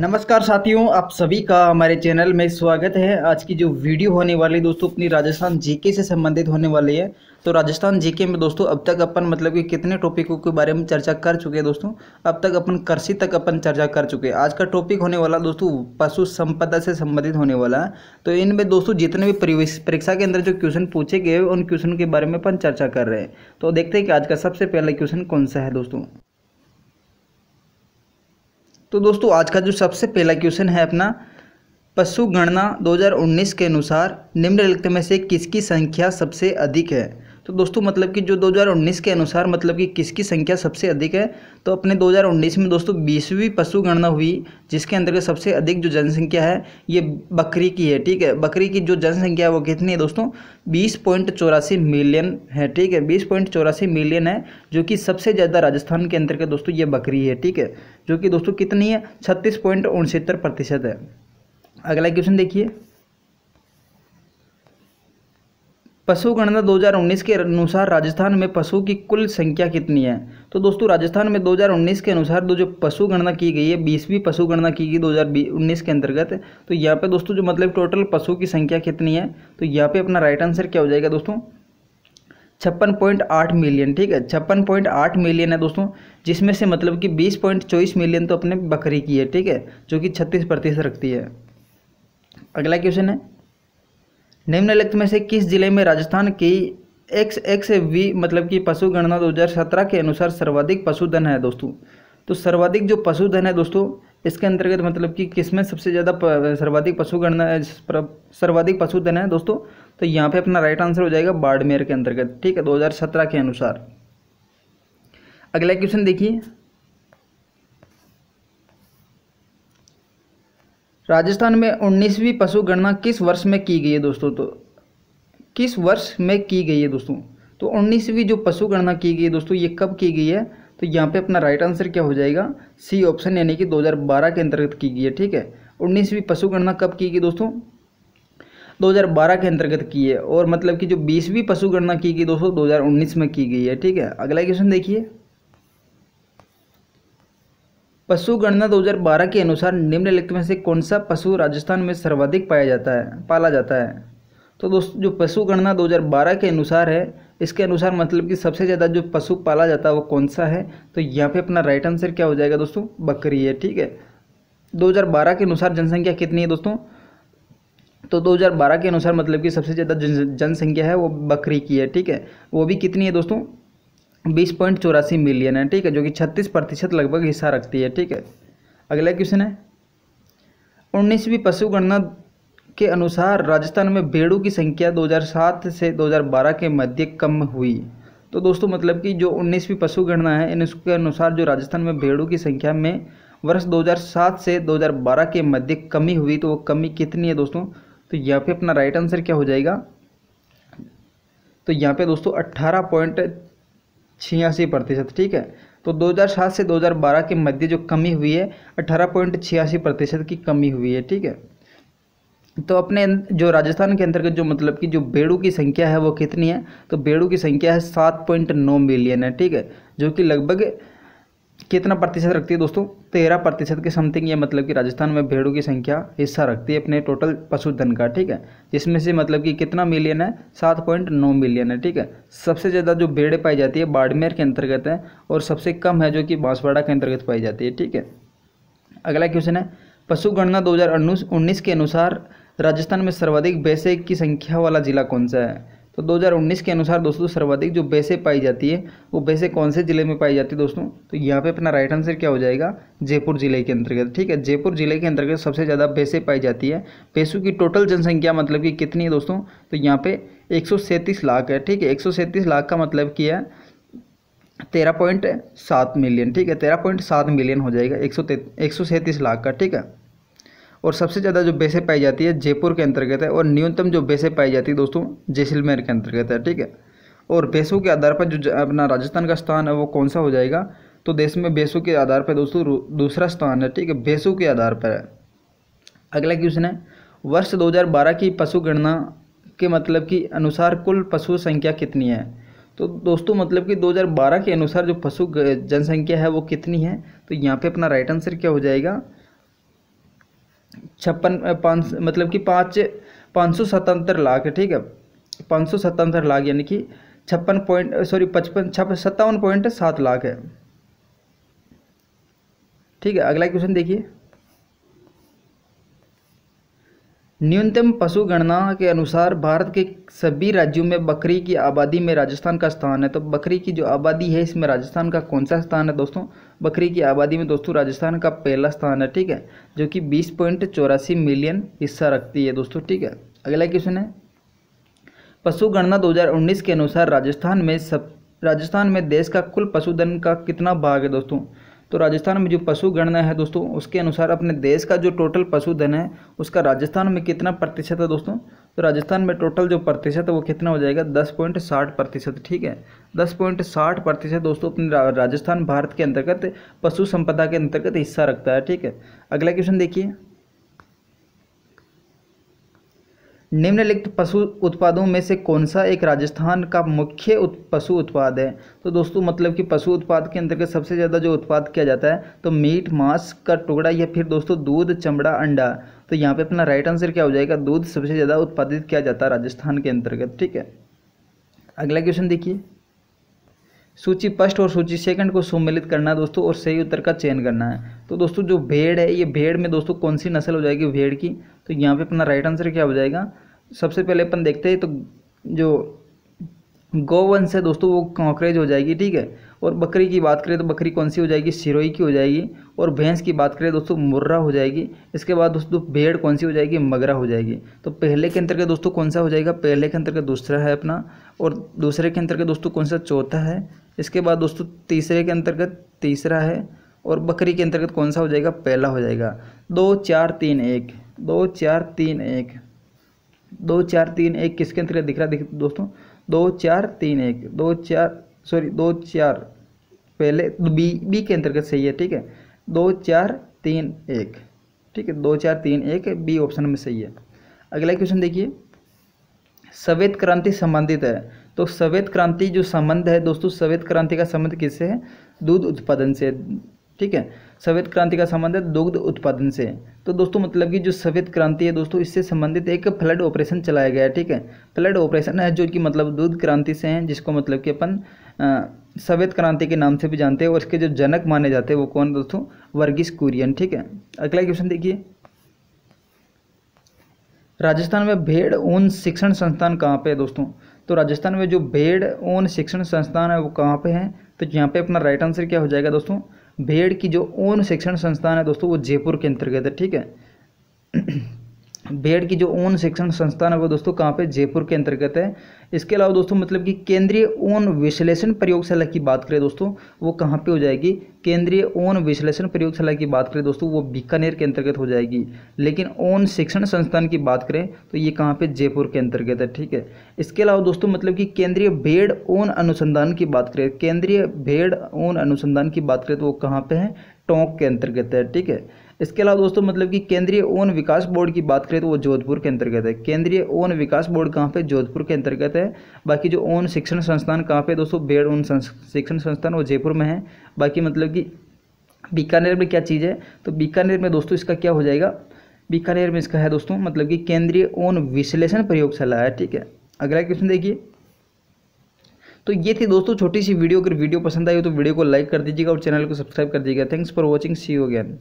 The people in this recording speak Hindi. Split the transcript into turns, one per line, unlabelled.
नमस्कार साथियों आप सभी का हमारे चैनल में स्वागत है आज की जो वीडियो होने वाली है दोस्तों अपनी राजस्थान जीके से संबंधित होने वाली है तो राजस्थान जीके में दोस्तों अब तक अपन मतलब कि कितने टॉपिकों के बारे में चर्चा कर चुके हैं दोस्तों अब तक अपन कृषि तक अपन चर्चा कर चुके हैं आज का टॉपिक होने वाला दोस्तों पशु संपदा से संबंधित होने वाला है तो इनमें दोस्तों जितने भी परीक्षा के अंदर जो क्वेश्चन पूछे गए उन क्वेश्चन के बारे में अपन चर्चा कर रहे हैं तो देखते हैं कि आज का सबसे पहला क्वेश्चन कौन सा है दोस्तों तो दोस्तों आज का जो सबसे पहला क्वेश्चन है अपना पशु गणना 2019 के अनुसार निम्नलिखित में से किसकी संख्या सबसे अधिक है तो दोस्तों मतलब कि जो 2019 के अनुसार मतलब कि किसकी संख्या सबसे अधिक है तो अपने 2019 में दोस्तों बीसवीं पशु गणना हुई जिसके अंतर्गत सबसे अधिक जो जनसंख्या है ये बकरी की है ठीक है बकरी की जो जनसंख्या है वो कितनी है दोस्तों बीस मिलियन है ठीक है बीस मिलियन है जो कि सबसे ज़्यादा राजस्थान के अंतर्गत दोस्तों ये बकरी है ठीक है जो कि दोस्तों कितनी है छत्तीस प्रतिशत है अगला क्वेश्चन देखिए पशु गणना 2019 के अनुसार राजस्थान में पशु की कुल संख्या कितनी है तो दोस्तों राजस्थान में 2019 के अनुसार जो जो पशु गणना की गई है बीसवीं पशु गणना की गई 2019 के अंतर्गत तो यहाँ पे दोस्तों जो मतलब टोटल पशु की संख्या कितनी है तो यहाँ पे अपना राइट आंसर क्या हो जाएगा दोस्तों छप्पन पॉइंट आठ मिलियन ठीक है छप्पन पॉइंट आठ मिलियन है दोस्तों जिसमें से मतलब कि बीस पॉइंट चौबीस मिलियन तो अपने बकरी की है ठीक है जो कि छत्तीस प्रतिशत रखती है अगला क्वेश्चन है निम्नलिखित में से किस जिले में राजस्थान की एक्स एक्स वी मतलब कि पशु गणना 2017 के अनुसार सर्वाधिक पशुधन है दोस्तों तो सर्वाधिक जो पशुधन है दोस्तों इसके अंतर्गत मतलब कि किसमें सबसे ज़्यादा सर्वाधिक पशु गणना सर्वाधिक पशुधन है दोस्तों तो यहाँ पे अपना राइट आंसर हो जाएगा बाड़मेर के अंतर्गत ठीक है 2017 के अनुसार अगला क्वेश्चन देखिए राजस्थान में उन्नीसवीं पशु गणना किस वर्ष में की गई है दोस्तों तो किस वर्ष में की गई है दोस्तों तो उन्नीसवीं जो पशु गणना की गई है दोस्तों ये कब की गई है तो यहाँ पे अपना राइट आंसर क्या हो जाएगा सी ऑप्शन यानी कि 2012 के अंतर्गत की गई है ठीक है उन्नीसवीं पशु गणना कब की गई दोस्तों 2012 के अंतर्गत की है और मतलब कि जो बीसवीं पशु गणना की गई दोस्तों 2019 में की गई है ठीक है अगला क्वेश्चन देखिए पशु गणना 2012 के अनुसार निम्नलिखित में से कौन सा पशु राजस्थान में सर्वाधिक पाया जाता है पाला जाता है तो दोस्तों जो पशु गणना 2012 के अनुसार है इसके अनुसार मतलब कि सबसे ज़्यादा जो पशु पाला जाता है वो कौन सा है तो यहाँ पे अपना राइट आंसर क्या हो जाएगा दोस्तों बकरी है ठीक है 2012 के अनुसार जनसंख्या कितनी है दोस्तों तो 2012 के अनुसार मतलब कि सबसे ज़्यादा जनसंख्या है वो बकरी की है ठीक है वो भी कितनी है दोस्तों बीस पॉइंट चौरासी मिलियन है ठीक है जो कि छत्तीस प्रतिशत लगभग हिस्सा रखती है ठीक है अगला क्वेश्चन है उन्नीसवीं पशु गणना के अनुसार राजस्थान में भेड़ों की संख्या 2007 से 2012 के मध्य कम हुई तो दोस्तों मतलब कि जो उन्नीसवीं पशु गणना है इन इसके अनुसार जो राजस्थान में भेड़ों की संख्या में वर्ष 2007 से 2012 के मध्य कमी हुई तो वो कमी कितनी है दोस्तों तो यहाँ पे अपना राइट आंसर क्या हो जाएगा तो यहाँ पे दोस्तों अट्ठारह पॉइंट छियासी प्रतिशत ठीक है तो 2007 से 2012 के मध्य जो कमी हुई है अठारह पॉइंट छियासी प्रतिशत की कमी हुई है ठीक है तो अपने अं-, जो राजस्थान के अंतर्गत जो मतलब कि जो बेड़ू की संख्या है वो कितनी है तो बेड़ू की संख्या है सात पॉइंट नौ मिलियन है ठीक है जो कि लगभग कितना प्रतिशत रखती है दोस्तों तेरह प्रतिशत के समथिंग ये मतलब कि राजस्थान में भेड़ों की संख्या हिस्सा रखती है अपने टोटल पशुधन का ठीक है जिसमें से मतलब कि कितना मिलियन है सात पॉइंट नौ मिलियन है ठीक है सबसे ज़्यादा जो भेड़ें पाई जाती है बाड़मेर के अंतर्गत है और सबसे कम है जो कि बांसवाड़ा के अंतर्गत पाई जाती है ठीक है अगला क्वेश्चन है पशु गणना दो के अनुसार राजस्थान में सर्वाधिक बैसे की संख्या वाला जिला कौन सा है तो 2019 के अनुसार दोस्तों सर्वाधिक जो बैसे पाई जाती है वो बैसे कौन से ज़िले में पाई जाती है दोस्तों तो यहाँ पे अपना राइट आंसर क्या हो जाएगा जयपुर ज़िले के अंतर्गत ठीक है जयपुर ज़िले के अंतर्गत सबसे ज़्यादा बैसे पाई जाती है बैसु की टोटल जनसंख्या मतलब कि कितनी है दोस्तों तो यहाँ पर एक लाख है ठीक है एक लाख का मतलब कि है तेरह पॉइंट सात मिलियन ठीक है तेरह पॉइंट सात मिलियन हो जाएगा एक सौ लाख का ठीक है और सबसे ज़्यादा जो बेसें पाई जाती है जयपुर के अंतर्गत है और न्यूनतम जो बेसें पाई जाती है दोस्तों जैसलमेर के अंतर्गत है ठीक है और बेसों के आधार पर जो अपना राजस्थान का स्थान है वो कौन सा हो जाएगा तो देश में बेसों के आधार पर दोस्तों दूसरा स्थान है ठीक है बेसों के आधार पर है अगला क्वेश्चन है वर्ष 2012 की पशु गणना के मतलब कि अनुसार कुल पशु संख्या कितनी है तो दोस्तों मतलब कि 2012 के अनुसार जो पशु जनसंख्या है वो कितनी है तो यहाँ पे अपना राइट आंसर क्या हो जाएगा छप्पन पाँच मतलब कि पाँच पाँच सौ सतहत्तर लाख ठीक है पाँच सौ सतहत्तर लाख यानी कि छप्पन पॉइंट सॉरी पचपन छप सत्तावन पॉइंट सात लाख है ठीक है अगला क्वेश्चन देखिए न्यूनतम पशु गणना के अनुसार भारत के सभी राज्यों में बकरी की आबादी में राजस्थान का स्थान है तो बकरी की जो आबादी है इसमें राजस्थान का कौन सा स्थान है दोस्तों बकरी की आबादी में दोस्तों राजस्थान का पहला स्थान है ठीक है जो कि बीस पॉइंट चौरासी मिलियन हिस्सा रखती है दोस्तों ठीक है अगला क्वेश्चन है पशु गणना दो के अनुसार राजस्थान में सब राजस्थान में देश का कुल पशुधन का कितना भाग है दोस्तों तो राजस्थान में जो पशु गणना है दोस्तों उसके अनुसार अपने देश का जो टोटल पशुधन है उसका राजस्थान में कितना प्रतिशत है दोस्तों तो राजस्थान में टोटल जो प्रतिशत है वो कितना हो जाएगा दस पॉइंट साठ प्रतिशत ठीक है दस पॉइंट साठ प्रतिशत दोस्तों अपने राजस्थान भारत के अंतर्गत पशु संपदा के अंतर्गत हिस्सा रखता है ठीक है अगला क्वेश्चन देखिए निम्नलिखित पशु उत्पादों में से कौन सा एक राजस्थान का मुख्य उत, पशु उत्पाद है तो दोस्तों मतलब कि पशु उत्पाद के अंतर्गत सबसे ज़्यादा जो उत्पाद किया जाता है तो मीट मांस का टुकड़ा या फिर दोस्तों दूध चमड़ा अंडा तो यहाँ पे अपना राइट आंसर क्या हो जाएगा दूध सबसे ज़्यादा उत्पादित किया जाता है राजस्थान के अंतर्गत ठीक है अगला क्वेश्चन देखिए सूची फर्स्ट और सूची सेकंड को सम्मिलित करना है दोस्तों और सही उत्तर का चयन करना है तो दोस्तों जो भेड़ है ये भेड़ में दोस्तों कौन सी नस्ल हो जाएगी भेड़ की तो यहाँ पे अपना राइट आंसर क्या हो जाएगा सबसे पहले अपन देखते हैं तो जो गौवंश है दोस्तों वो कॉकरेज हो जाएगी ठीक है और बकरी की बात करें तो बकरी कौन सी हो जाएगी सिरोई की हो जाएगी और भैंस की बात करें दोस्तों मुर्रा हो जाएगी इसके बाद दोस्तों भेड़ कौन सी हो जाएगी मगरा हो जाएगी तो पहले के अंतर्गत दोस्तों कौन सा हो जाएगा पहले के अंतर्गत दूसरा है अपना और दूसरे के अंतर्गत दोस्तों कौन सा चौथा है इसके बाद दोस्तों तीसरे के अंतर्गत तीसरा है और बकरी के अंतर्गत कौन सा हो जाएगा पहला हो जाएगा दो चार तीन एक दो चार तीन एक दो चार तीन एक किसके अंतर्गत दिख रहा है दोस्तों दो चार तीन एक दो चार सॉरी दो चार पहले बी बी के अंतर्गत सही है ठीक है दो चार तीन एक ठीक है दो चार तीन एक बी ऑप्शन में सही है अगला क्वेश्चन देखिए सवेद क्रांति संबंधित है तो सवेद क्रांति जो संबंध है दोस्तों सवेद क्रांति का संबंध किससे है दूध उत्पादन से ठीक है सफ़ेद क्रांति का संबंध है दुग्ध उत्पादन से तो दोस्तों मतलब कि जो सफ़ेद क्रांति है दोस्तों इससे संबंधित एक फ्लड ऑपरेशन चलाया गया है ठीक है फ्लड ऑपरेशन है जो कि मतलब दुग्ध क्रांति से है जिसको मतलब कि अपन सफ़ेद क्रांति के नाम से भी जानते हैं और इसके जो जनक माने जाते हैं वो कौन दोस्तों वर्गीस कुरियन ठीक है अगला क्वेश्चन देखिए राजस्थान में भेड़ ऊन शिक्षण संस्थान कहाँ पे है दोस्तों तो राजस्थान में जो भेड़ ऊन शिक्षण संस्थान है वो कहाँ पे है तो यहाँ पे अपना राइट आंसर क्या हो जाएगा दोस्तों भेड़ की जो ओन शिक्षण संस्थान है दोस्तों वो जयपुर के अंतर्गत है ठीक है भेड़ की जो ऊन शिक्षण संस्थान है वो दोस्तों कहाँ पे जयपुर के अंतर्गत है इसके अलावा दोस्तों मतलब कि केंद्रीय ऊन विश्लेषण प्रयोगशाला की बात करें दोस्तों वो कहाँ पे हो जाएगी केंद्रीय ऊन विश्लेषण प्रयोगशाला की बात करें दोस्तों वो बीकानेर के अंतर्गत हो जाएगी लेकिन ऊन शिक्षण संस्थान की बात करें तो ये कहाँ पर जयपुर के अंतर्गत है ठीक है इसके अलावा दोस्तों मतलब कि केंद्रीय भेड़ ऊन अनुसंधान की बात करें केंद्रीय भेड़ ऊन अनुसंधान की बात करें तो वो कहाँ पे है टोंक के अंतर्गत है ठीक है इसके अलावा दोस्तों मतलब कि केंद्रीय ओन विकास बोर्ड की बात करें तो वो जोधपुर के अंतर्गत है केंद्रीय ओन विकास बोर्ड कहाँ पे जोधपुर के अंतर्गत है बाकी जो ओन शिक्षण संस्थान कहाँ पे दोस्तों बेड़ ओन शिक्षण संस्थान वो जयपुर में है बाकी मतलब कि बीकानेर में क्या चीज़ है तो बीकानेर में दोस्तों इसका क्या हो जाएगा बीकानेर में इसका है दोस्तों मतलब कि केंद्रीय ओन विश्लेषण प्रयोगशाला है ठीक है अगला क्वेश्चन देखिए तो ये थी दोस्तों छोटी सी वीडियो अगर वीडियो पसंद आई हो तो वीडियो को लाइक कर दीजिएगा और चैनल को सब्सक्राइब कर दीजिएगा thanks for watching see you again